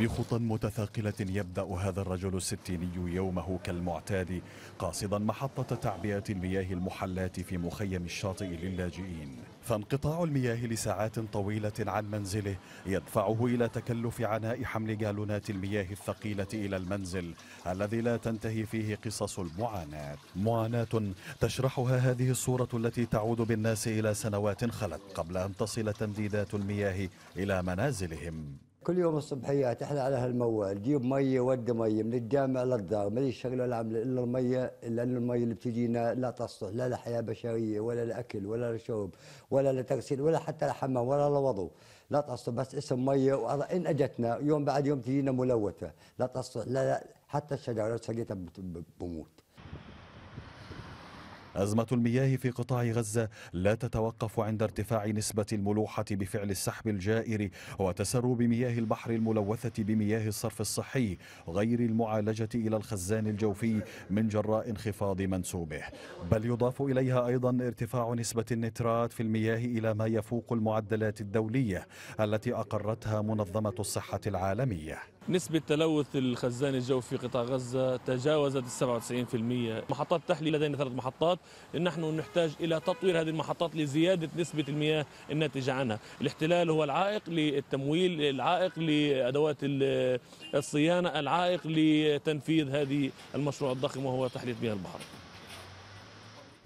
بخطى متثاقلة يبدأ هذا الرجل الستيني يومه كالمعتاد قاصدا محطة تعبئة المياه المحلات في مخيم الشاطئ للاجئين فانقطاع المياه لساعات طويلة عن منزله يدفعه إلى تكلف عناء حمل جالونات المياه الثقيلة إلى المنزل الذي لا تنتهي فيه قصص المعاناة معاناة تشرحها هذه الصورة التي تعود بالناس إلى سنوات خلت قبل أن تصل تمديدات المياه إلى منازلهم كل يوم الصبحيات احنا على هالموال جيب ميه ود ميه من الجامع للدار ما لي شغله لا الا الميه لان الميه اللي بتجينا لا تصلح لا لحياه بشريه ولا لاكل ولا لشرب ولا لتغسيل ولا حتى لحمام ولا لوضو لا تصلح بس اسم ميه وان اجتنا يوم بعد يوم تجينا ملوثه لا تصلح لا, لا حتى الشجره لو سقيتها بموت أزمة المياه في قطاع غزة لا تتوقف عند ارتفاع نسبة الملوحة بفعل السحب الجائر وتسرب مياه البحر الملوثة بمياه الصرف الصحي غير المعالجة إلى الخزان الجوفي من جراء انخفاض منسوبه بل يضاف إليها أيضا ارتفاع نسبة النترات في المياه إلى ما يفوق المعدلات الدولية التي أقرتها منظمة الصحة العالمية نسبة تلوث الخزان الجوي في قطاع غزة تجاوزت 97% محطات التحلية لدينا ثلاث محطات نحن نحتاج إلى تطوير هذه المحطات لزيادة نسبة المياه الناتجة عنها الاحتلال هو العائق للتمويل العائق لأدوات الصيانة العائق لتنفيذ هذه المشروع الضخم وهو تحلية مياه البحر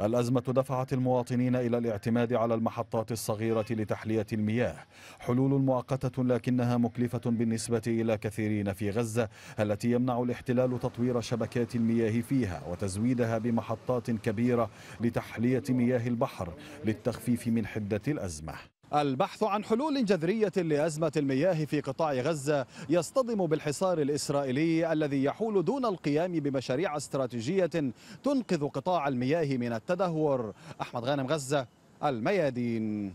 الأزمة دفعت المواطنين إلى الاعتماد على المحطات الصغيرة لتحلية المياه حلول مؤقتة لكنها مكلفة بالنسبة إلى كثيرين في غزة التي يمنع الاحتلال تطوير شبكات المياه فيها وتزويدها بمحطات كبيرة لتحلية مياه البحر للتخفيف من حدة الأزمة البحث عن حلول جذرية لأزمة المياه في قطاع غزة يصطدم بالحصار الإسرائيلي الذي يحول دون القيام بمشاريع استراتيجية تنقذ قطاع المياه من التدهور أحمد غانم غزة الميادين